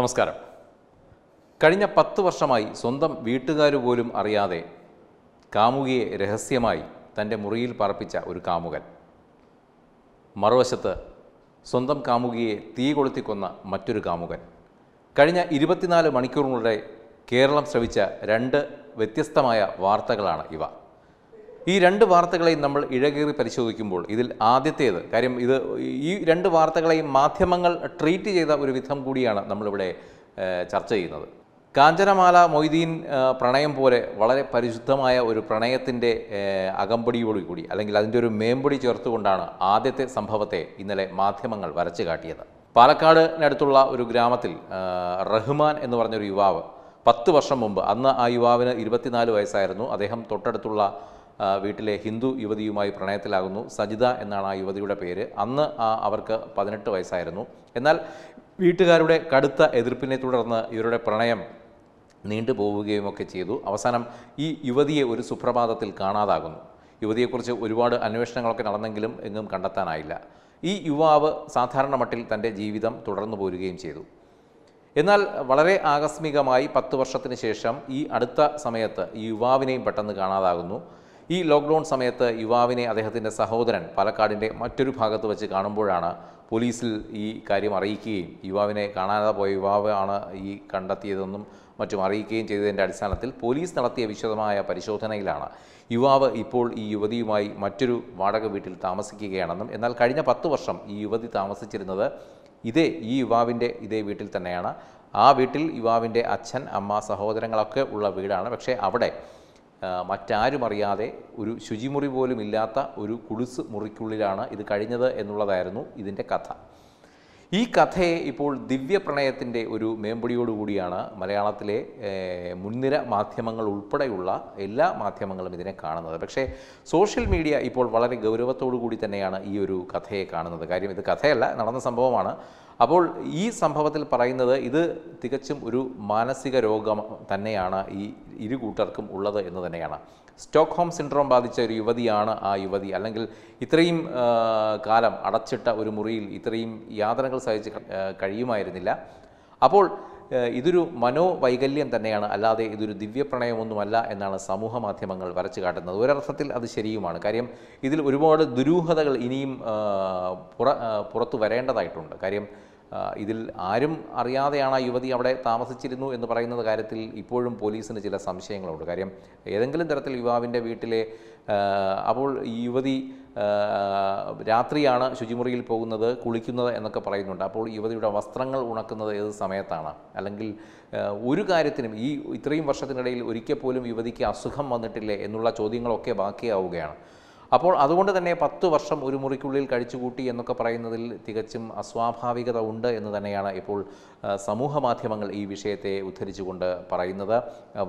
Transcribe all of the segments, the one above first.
നമസ്കാരം കഴിഞ്ഞ പത്ത് വർഷമായി സ്വന്തം വീട്ടുകാർ പോലും അറിയാതെ കാമുകിയെ രഹസ്യമായി തൻ്റെ മുറിയിൽ പറപ്പിച്ച ഒരു കാമുകൻ മറുവശത്ത് സ്വന്തം കാമുകിയെ തീ കൊളുത്തിക്കൊന്ന മറ്റൊരു കാമുകൻ കഴിഞ്ഞ ഇരുപത്തിനാല് മണിക്കൂറിനുള്ളിൽ കേരളം ശ്രവിച്ച രണ്ട് വ്യത്യസ്തമായ വാർത്തകളാണ് ഇവ ഈ രണ്ട് വാർത്തകളെയും നമ്മൾ ഇഴകേറി പരിശോധിക്കുമ്പോൾ ഇതിൽ ആദ്യത്തേത് കാര്യം ഇത് ഈ രണ്ട് വാർത്തകളെയും മാധ്യമങ്ങൾ ട്രീറ്റ് ചെയ്ത ഒരു വിധം കൂടിയാണ് നമ്മളിവിടെ ചർച്ച ചെയ്യുന്നത് കാഞ്ചനമാല മൊയ്തീൻ പ്രണയം പോലെ വളരെ പരിശുദ്ധമായ ഒരു പ്രണയത്തിൻ്റെ അകമ്പടിയോടു കൂടി അല്ലെങ്കിൽ അതിൻ്റെ ഒരു മേമ്പടി ചേർത്തുകൊണ്ടാണ് ആദ്യത്തെ സംഭവത്തെ ഇന്നലെ മാധ്യമങ്ങൾ വരച്ചു കാട്ടിയത് പാലക്കാടിനടുത്തുള്ള ഒരു ഗ്രാമത്തിൽ റഹ്മാൻ എന്ന് പറഞ്ഞൊരു യുവാവ് പത്ത് വർഷം മുമ്പ് അന്ന് ആ യുവാവിന് ഇരുപത്തിനാല് വയസ്സായിരുന്നു അദ്ദേഹം തൊട്ടടുത്തുള്ള വീട്ടിലെ ഹിന്ദു യുവതിയുമായി പ്രണയത്തിലാകുന്നു സജിത എന്നാണ് ആ യുവതിയുടെ പേര് അന്ന് അവർക്ക് പതിനെട്ട് വയസ്സായിരുന്നു എന്നാൽ വീട്ടുകാരുടെ കടുത്ത എതിർപ്പിനെ തുടർന്ന് ഇവരുടെ പ്രണയം നീണ്ടുപോവുകയുമൊക്കെ ചെയ്തു അവസാനം ഈ യുവതിയെ ഒരു സുപ്രഭാതത്തിൽ കാണാതാകുന്നു യുവതിയെക്കുറിച്ച് ഒരുപാട് അന്വേഷണങ്ങളൊക്കെ നടന്നെങ്കിലും എങ്ങും കണ്ടെത്താനായില്ല ഈ യുവാവ് സാധാരണ മട്ടിൽ തൻ്റെ ജീവിതം തുടർന്നു പോരുകയും ചെയ്തു എന്നാൽ വളരെ ആകസ്മികമായി പത്ത് വർഷത്തിന് ശേഷം ഈ അടുത്ത സമയത്ത് ഈ യുവാവിനെയും പെട്ടെന്ന് കാണാതാകുന്നു ഈ ലോക്ക്ഡൗൺ സമയത്ത് യുവാവിനെ അദ്ദേഹത്തിൻ്റെ സഹോദരൻ പാലക്കാടിൻ്റെ മറ്റൊരു ഭാഗത്ത് വെച്ച് കാണുമ്പോഴാണ് പോലീസിൽ ഈ കാര്യം അറിയിക്കുകയും യുവാവിനെ കാണാതെ പോയ യുവാവാണ് ഈ കണ്ടെത്തിയതെന്നും മറ്റും അറിയിക്കുകയും ചെയ്തതിൻ്റെ അടിസ്ഥാനത്തിൽ പോലീസ് നടത്തിയ വിശദമായ പരിശോധനയിലാണ് യുവാവ് ഇപ്പോൾ ഈ യുവതിയുമായി മറ്റൊരു വാടക വീട്ടിൽ താമസിക്കുകയാണെന്നും എന്നാൽ കഴിഞ്ഞ പത്ത് വർഷം ഈ യുവതി താമസിച്ചിരുന്നത് ഇതേ ഈ യുവാവിൻ്റെ ഇതേ വീട്ടിൽ തന്നെയാണ് ആ വീട്ടിൽ യുവാവിൻ്റെ അച്ഛൻ അമ്മ സഹോദരങ്ങളൊക്കെ ഉള്ള വീടാണ് പക്ഷേ അവിടെ മറ്റാരും അറിയാതെ ഒരു ശുചിമുറി പോലും ഇല്ലാത്ത ഒരു കുടിസ് മുറിക്കുള്ളിലാണ് ഇത് കഴിഞ്ഞത് എന്നുള്ളതായിരുന്നു ഇതിൻ്റെ കഥ ഈ കഥയെ ഇപ്പോൾ ദിവ്യപ്രണയത്തിൻ്റെ ഒരു മേമ്പടിയോടുകൂടിയാണ് മലയാളത്തിലെ മുൻനിര മാധ്യമങ്ങൾ ഉൾപ്പെടെയുള്ള എല്ലാ മാധ്യമങ്ങളും ഇതിനെ കാണുന്നത് പക്ഷേ സോഷ്യൽ മീഡിയ ഇപ്പോൾ വളരെ ഗൗരവത്തോടു കൂടി തന്നെയാണ് ഈ ഒരു കഥയെ കാണുന്നത് കാര്യം ഇത് കഥയല്ല നടന്ന സംഭവമാണ് അപ്പോൾ ഈ സംഭവത്തിൽ പറയുന്നത് ഇത് തികച്ചും ഒരു മാനസിക രോഗം തന്നെയാണ് ഈ ഇരു കൂട്ടർക്കും ഉള്ളത് എന്ന് തന്നെയാണ് സ്റ്റോക്ക്ഹോം സിൻഡ്രോം ബാധിച്ച ഒരു യുവതിയാണ് ആ യുവതി അല്ലെങ്കിൽ ഇത്രയും കാലം അടച്ചിട്ട ഒരു മുറിയിൽ ഇത്രയും യാതനകൾ സഹിച്ച് കഴിയുമായിരുന്നില്ല അപ്പോൾ ഇതൊരു മനോവൈകല്യം തന്നെയാണ് അല്ലാതെ ഇതൊരു ദിവ്യപ്രണയമൊന്നുമല്ല എന്നാണ് സമൂഹ മാധ്യമങ്ങൾ വരച്ചു കാട്ടുന്നത് ഒരർത്ഥത്തിൽ അത് ശരിയുമാണ് കാര്യം ഇതിൽ ഒരുപാട് ദുരൂഹതകൾ ഇനിയും പുറ പുറത്തു വരേണ്ടതായിട്ടുണ്ട് കാര്യം ഇതിൽ ആരും അറിയാതെയാണ് ആ യുവതി അവിടെ താമസിച്ചിരുന്നു എന്ന് പറയുന്ന കാര്യത്തിൽ ഇപ്പോഴും പോലീസിന് ചില സംശയങ്ങളുണ്ട് കാര്യം ഏതെങ്കിലും തരത്തിൽ യുവാവിൻ്റെ വീട്ടിലെ അപ്പോൾ ഈ യുവതി രാത്രിയാണ് ശുചിമുറിയിൽ പോകുന്നത് കുളിക്കുന്നത് എന്നൊക്കെ പറയുന്നുണ്ട് അപ്പോൾ യുവതിയുടെ വസ്ത്രങ്ങൾ ഉണക്കുന്നത് ഏത് സമയത്താണ് അല്ലെങ്കിൽ ഒരു കാര്യത്തിനും ഈ ഇത്രയും വർഷത്തിനിടയിൽ ഒരിക്കൽ പോലും യുവതിക്ക് അസുഖം വന്നിട്ടില്ലേ എന്നുള്ള ചോദ്യങ്ങളൊക്കെ ബാക്കിയാവുകയാണ് അപ്പോൾ അതുകൊണ്ട് തന്നെ പത്ത് വർഷം ഒരു മുറിക്കുള്ളിൽ കഴിച്ചുകൂട്ടി എന്നൊക്കെ പറയുന്നതിൽ തികച്ചും അസ്വാഭാവികത ഉണ്ട് എന്ന് തന്നെയാണ് ഇപ്പോൾ സമൂഹ മാധ്യമങ്ങൾ ഈ വിഷയത്തെ ഉദ്ധരിച്ചുകൊണ്ട് പറയുന്നത്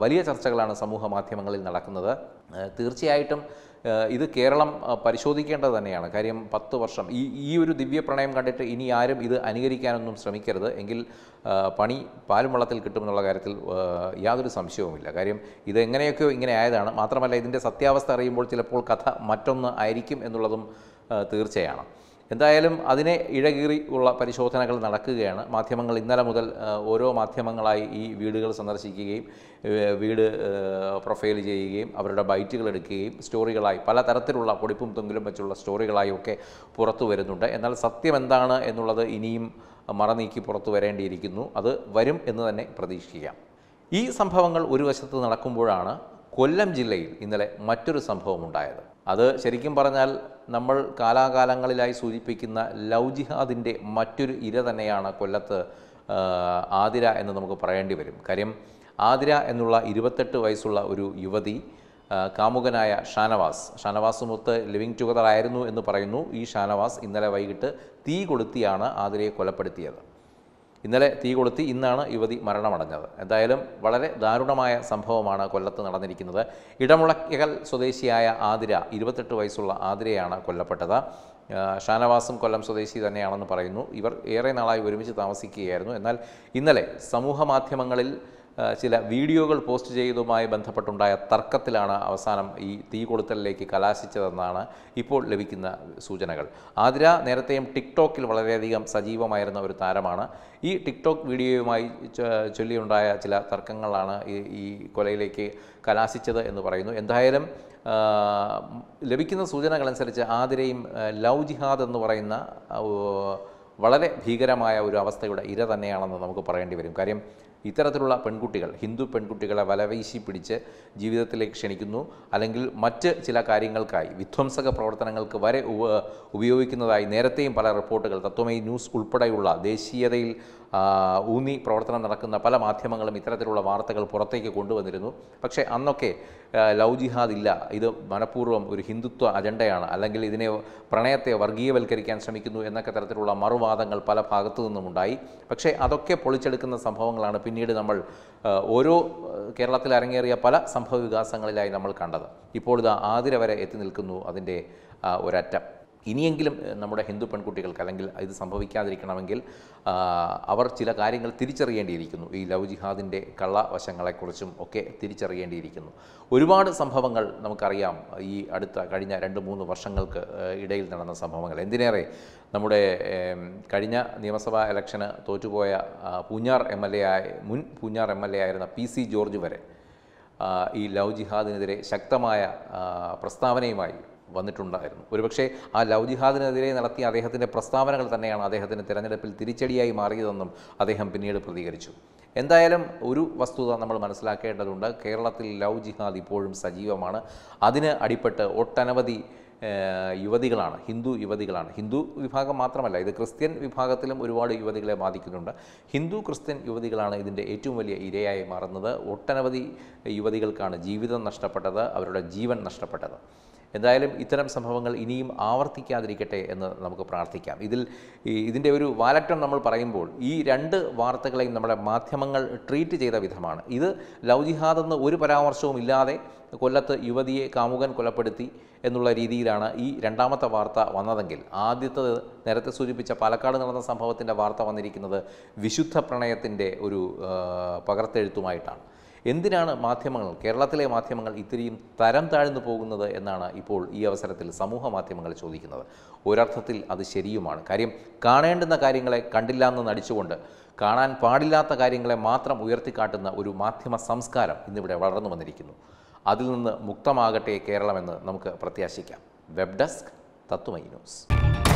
വലിയ ചർച്ചകളാണ് സമൂഹ മാധ്യമങ്ങളിൽ നടക്കുന്നത് തീർച്ചയായിട്ടും ഇത് കേരളം പരിശോധിക്കേണ്ടത് തന്നെയാണ് കാര്യം പത്ത് വർഷം ഈ ഈ ഒരു ദിവ്യ പ്രണയം കണ്ടിട്ട് ഇനി ആരും ഇത് അനുകരിക്കാനൊന്നും ശ്രമിക്കരുത് എങ്കിൽ പണി പാലും വെള്ളത്തിൽ കിട്ടുമെന്നുള്ള കാര്യത്തിൽ യാതൊരു സംശയവുമില്ല കാര്യം ഇതെങ്ങനെയൊക്കെയോ ഇങ്ങനെ ആയതാണ് മാത്രമല്ല ഇതിൻ്റെ സത്യാവസ്ഥ അറിയുമ്പോൾ ചിലപ്പോൾ കഥ മറ്റൊന്ന് ആയിരിക്കും എന്നുള്ളതും തീർച്ചയാണ് എന്തായാലും അതിനെ ഇഴകീറി ഉള്ള പരിശോധനകൾ നടക്കുകയാണ് മാധ്യമങ്ങൾ ഇന്നലെ മുതൽ ഓരോ മാധ്യമങ്ങളായി ഈ വീടുകൾ സന്ദർശിക്കുകയും വീട് പ്രൊഫൈൽ ചെയ്യുകയും അവരുടെ ബൈറ്റുകൾ എടുക്കുകയും സ്റ്റോറികളായി പല തരത്തിലുള്ള പൊടിപ്പും തൊങ്കിലും വെച്ചുള്ള സ്റ്റോറികളായി ഒക്കെ പുറത്തു വരുന്നുണ്ട് എന്നാൽ സത്യം എന്താണ് എന്നുള്ളത് ഇനിയും മറനീക്കി പുറത്തു വരേണ്ടിയിരിക്കുന്നു അത് വരും എന്ന് തന്നെ പ്രതീക്ഷിക്കാം ഈ സംഭവങ്ങൾ ഒരു വശത്ത് നടക്കുമ്പോഴാണ് കൊല്ലം ജില്ലയിൽ ഇന്നലെ മറ്റൊരു സംഭവം ഉണ്ടായത് അത് ശരിക്കും പറഞ്ഞാൽ നമ്മൾ കാലാകാലങ്ങളിലായി സൂചിപ്പിക്കുന്ന ലവ് ജിഹാദിൻ്റെ മറ്റൊരു ഇര തന്നെയാണ് കൊല്ലത്ത് ആതിര എന്ന് നമുക്ക് പറയേണ്ടി വരും കാര്യം ആതിര എന്നുള്ള ഇരുപത്തെട്ട് വയസ്സുള്ള ഒരു യുവതി കാമുകനായ ഷാനവാസ് ഷാനവാസുമൊത്ത് ലിവിങ് ടുഗദർ ആയിരുന്നു എന്ന് പറയുന്നു ഈ ഷാനവാസ് ഇന്നലെ വൈകിട്ട് തീ കൊളുത്തിയാണ് ആതിരയെ കൊലപ്പെടുത്തിയത് ഇന്നലെ തീ കൊളുത്തി ഇന്നാണ് യുവതി മരണമടഞ്ഞത് എന്തായാലും വളരെ ദാരുണമായ സംഭവമാണ് കൊല്ലത്ത് നടന്നിരിക്കുന്നത് ഇടമുളക്കൽ സ്വദേശിയായ ആതിര ഇരുപത്തെട്ട് വയസ്സുള്ള ആതിരയാണ് കൊല്ലപ്പെട്ടത് ഷാനവാസും കൊല്ലം സ്വദേശി തന്നെയാണെന്ന് പറയുന്നു ഇവർ ഏറെ നാളായി ഒരുമിച്ച് താമസിക്കുകയായിരുന്നു എന്നാൽ ഇന്നലെ സമൂഹ മാധ്യമങ്ങളിൽ ചില വീഡിയോകൾ പോസ്റ്റ് ചെയ്തതുമായി ബന്ധപ്പെട്ടുണ്ടായ തർക്കത്തിലാണ് അവസാനം ഈ തീ കൊളുത്തലിലേക്ക് കലാശിച്ചതെന്നാണ് ഇപ്പോൾ ലഭിക്കുന്ന സൂചനകൾ ആതിര നേരത്തെയും ടിക്ടോക്കിൽ വളരെയധികം സജീവമായിരുന്ന ഒരു താരമാണ് ഈ ടിക്ടോക്ക് വീഡിയോയുമായി ചൊല്ലിയുണ്ടായ ചില തർക്കങ്ങളാണ് ഈ കൊലയിലേക്ക് കലാശിച്ചത് എന്ന് പറയുന്നു എന്തായാലും ലഭിക്കുന്ന സൂചനകളനുസരിച്ച് ആതിരയും ലവ് ജിഹാദ് എന്ന് പറയുന്ന വളരെ ഭീകരമായ ഒരു അവസ്ഥയുടെ ഇര തന്നെയാണെന്ന് നമുക്ക് പറയേണ്ടി വരും കാര്യം ഇത്തരത്തിലുള്ള പെൺകുട്ടികൾ ഹിന്ദു പെൺകുട്ടികളെ വലവീശി പിടിച്ച് ജീവിതത്തിലേക്ക് ക്ഷണിക്കുന്നു അല്ലെങ്കിൽ മറ്റ് ചില കാര്യങ്ങൾക്കായി വിധ്വംസക പ്രവർത്തനങ്ങൾക്ക് വരെ ഉപയോഗിക്കുന്നതായി നേരത്തെയും പല റിപ്പോർട്ടുകൾ തത്വമേ ന്യൂസ് ഉൾപ്പെടെയുള്ള ദേശീയതയിൽ ഊന്നി പ്രവർത്തനം നടക്കുന്ന പല മാധ്യമങ്ങളും ഇത്തരത്തിലുള്ള വാർത്തകൾ പുറത്തേക്ക് കൊണ്ടുവന്നിരുന്നു പക്ഷേ അന്നൊക്കെ ലവ് ജിഹാദ് ഇല്ല ഇത് മനഃപൂർവ്വം ഒരു ഹിന്ദുത്വ അജണ്ടയാണ് അല്ലെങ്കിൽ ഇതിനെ പ്രണയത്തെ വർഗീയവൽക്കരിക്കാൻ ശ്രമിക്കുന്നു എന്നൊക്കെ തരത്തിലുള്ള മറുവാദങ്ങൾ പല ഭാഗത്തു നിന്നുമുണ്ടായി പക്ഷേ അതൊക്കെ പൊളിച്ചെടുക്കുന്ന സംഭവങ്ങളാണ് പിന്നീട് നമ്മൾ ഓരോ കേരളത്തിൽ അരങ്ങേറിയ പല സംഭവ വികാസങ്ങളിലായി നമ്മൾ കണ്ടത് ഇപ്പോൾ ഇത് ആതിര വരെ എത്തി നിൽക്കുന്നു അതിൻ്റെ ഒരറ്റം ഇനിയെങ്കിലും നമ്മുടെ ഹിന്ദു പെൺകുട്ടികൾക്ക് അല്ലെങ്കിൽ ഇത് സംഭവിക്കാതിരിക്കണമെങ്കിൽ അവർ ചില കാര്യങ്ങൾ തിരിച്ചറിയേണ്ടിയിരിക്കുന്നു ഈ ലവ് ജിഹാദിൻ്റെ വശങ്ങളെക്കുറിച്ചും ഒക്കെ തിരിച്ചറിയേണ്ടിയിരിക്കുന്നു ഒരുപാട് സംഭവങ്ങൾ നമുക്കറിയാം ഈ അടുത്ത കഴിഞ്ഞ രണ്ട് മൂന്ന് വർഷങ്ങൾക്ക് ഇടയിൽ നടന്ന സംഭവങ്ങൾ എന്തിനേറെ നമ്മുടെ കഴിഞ്ഞ നിയമസഭാ ഇലക്ഷന് തോറ്റുപോയ പൂഞ്ഞാർ എം എൽ എ ആയ മുൻ പൂഞ്ഞാർ എം എൽ എ ആയിരുന്ന പി സി ജോർജ് വരെ ഈ ലവ് ജിഹാദിനെതിരെ ശക്തമായ പ്രസ്താവനയുമായി വന്നിട്ടുണ്ടായിരുന്നു ഒരുപക്ഷേ ആ ലവ് ജിഹാദിനെതിരെ നടത്തിയ അദ്ദേഹത്തിൻ്റെ പ്രസ്താവനകൾ തന്നെയാണ് അദ്ദേഹത്തിന് തിരഞ്ഞെടുപ്പിൽ തിരിച്ചടിയായി മാറിയതെന്നും അദ്ദേഹം പിന്നീട് പ്രതികരിച്ചു എന്തായാലും ഒരു വസ്തുത നമ്മൾ മനസ്സിലാക്കേണ്ടതുണ്ട് കേരളത്തിൽ ലവ് ജിഹാദ് ഇപ്പോഴും സജീവമാണ് അതിന് അടിപ്പെട്ട് ഒട്ടനവധി യുവതികളാണ് ഹിന്ദു യുവതികളാണ് ഹിന്ദു വിഭാഗം മാത്രമല്ല ഇത് ക്രിസ്ത്യൻ വിഭാഗത്തിലും ഒരുപാട് യുവതികളെ ബാധിക്കുന്നുണ്ട് ഹിന്ദു ക്രിസ്ത്യൻ യുവതികളാണ് ഇതിൻ്റെ ഏറ്റവും വലിയ ഇരയായി മാറുന്നത് ഒട്ടനവധി യുവതികൾക്കാണ് ജീവിതം നഷ്ടപ്പെട്ടത് അവരുടെ ജീവൻ നഷ്ടപ്പെട്ടത് എന്തായാലും ഇത്തരം സംഭവങ്ങൾ ഇനിയും ആവർത്തിക്കാതിരിക്കട്ടെ എന്ന് നമുക്ക് പ്രാർത്ഥിക്കാം ഇതിൽ ഇതിൻ്റെ ഒരു വാലറ്റം നമ്മൾ പറയുമ്പോൾ ഈ രണ്ട് വാർത്തകളെയും നമ്മുടെ മാധ്യമങ്ങൾ ട്രീറ്റ് ചെയ്ത വിധമാണ് ഇത് ലവ് എന്ന് ഒരു പരാമർശവും ഇല്ലാതെ കൊല്ലത്ത് യുവതിയെ കാമുകൻ കൊലപ്പെടുത്തി എന്നുള്ള രീതിയിലാണ് ഈ രണ്ടാമത്തെ വാർത്ത വന്നതെങ്കിൽ ആദ്യത്തെ നേരത്തെ സൂചിപ്പിച്ച പാലക്കാട് നടന്ന സംഭവത്തിൻ്റെ വാർത്ത വന്നിരിക്കുന്നത് വിശുദ്ധ പ്രണയത്തിൻ്റെ ഒരു പകർത്തെഴുത്തുമായിട്ടാണ് എന്തിനാണ് മാധ്യമങ്ങൾ കേരളത്തിലെ മാധ്യമങ്ങൾ ഇത്രയും തരം താഴ്ന്നു പോകുന്നത് എന്നാണ് ഇപ്പോൾ ഈ അവസരത്തിൽ സമൂഹ മാധ്യമങ്ങൾ ചോദിക്കുന്നത് ഒരർത്ഥത്തിൽ അത് ശരിയുമാണ് കാര്യം കാണേണ്ടുന്ന കാര്യങ്ങളെ കണ്ടില്ല എന്ന് നടിച്ചുകൊണ്ട് കാണാൻ പാടില്ലാത്ത കാര്യങ്ങളെ മാത്രം ഉയർത്തിക്കാട്ടുന്ന ഒരു മാധ്യമ സംസ്കാരം ഇന്നിവിടെ വളർന്നു വന്നിരിക്കുന്നു അതിൽ നിന്ന് മുക്തമാകട്ടെ കേരളമെന്ന് നമുക്ക് പ്രത്യാശിക്കാം വെബ് ഡെസ്ക് തത്വമൈ ന്യൂസ്